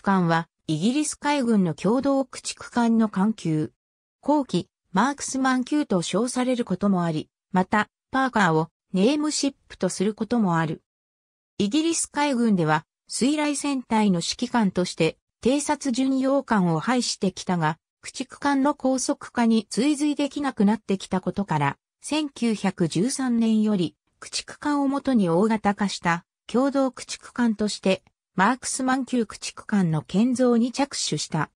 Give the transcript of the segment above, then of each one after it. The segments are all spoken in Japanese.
駆艦は、イギリス海軍の共同駆逐艦の艦級。後期、マークスマン級と称されることもあり、また、パーカーをネームシップとすることもある。イギリス海軍では、水雷戦隊の指揮官として、偵察巡洋艦を配してきたが、駆逐艦の高速化に追随できなくなってきたことから、1913年より、駆逐艦をもとに大型化した、共同駆逐艦として、マークスマン級駆逐艦の建造に着手した。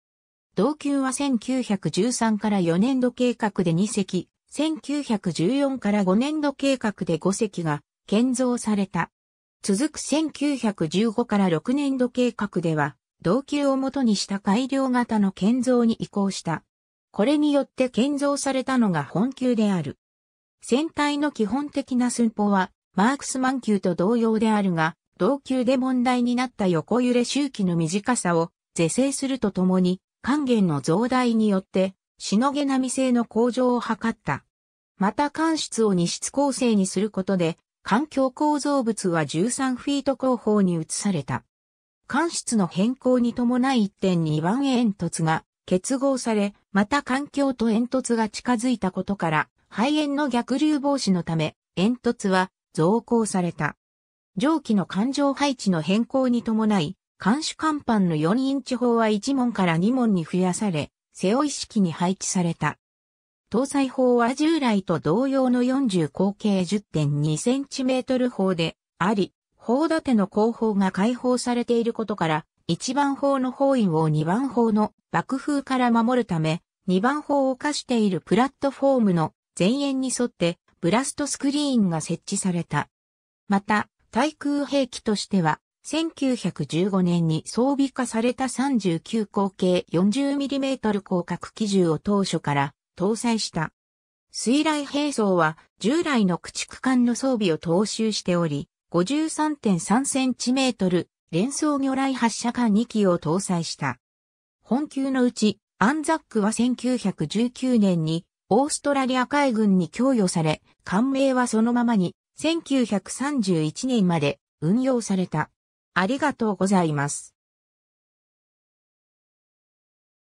同級は1913から4年度計画で2隻、1914から5年度計画で5隻が建造された。続く1915から6年度計画では、同級を元にした改良型の建造に移行した。これによって建造されたのが本級である。船体の基本的な寸法は、マークスマン級と同様であるが、同級で問題になった横揺れ周期の短さを是正するとともに、還元の増大によって、しのげみ性の向上を図った。また間質を二質構成にすることで、環境構造物は13フィート後方に移された。間質の変更に伴い1.2番煙突が結合され、また環境と煙突が近づいたことから、肺炎の逆流防止のため、煙突は増高された。上記の環状配置の変更に伴い、監視甲板の4インチ砲は1門から2門に増やされ、背負い式に配置された。搭載砲は従来と同様の40口径 10.2cm 砲であり、砲立ての後方が解放されていることから、1番砲の砲員を2番砲の爆風から守るため、2番砲を課しているプラットフォームの前縁に沿ってブラストスクリーンが設置された。また、対空兵器としては、1915年に装備化された39口径 40mm 広角機銃を当初から搭載した。水雷兵装は従来の駆逐艦の装備を踏襲しており、53.3cm 連装魚雷発射艦2機を搭載した。本級のうち、アンザックは1919年にオーストラリア海軍に供与され、艦名はそのままに1931年まで運用された。ありがとうございます。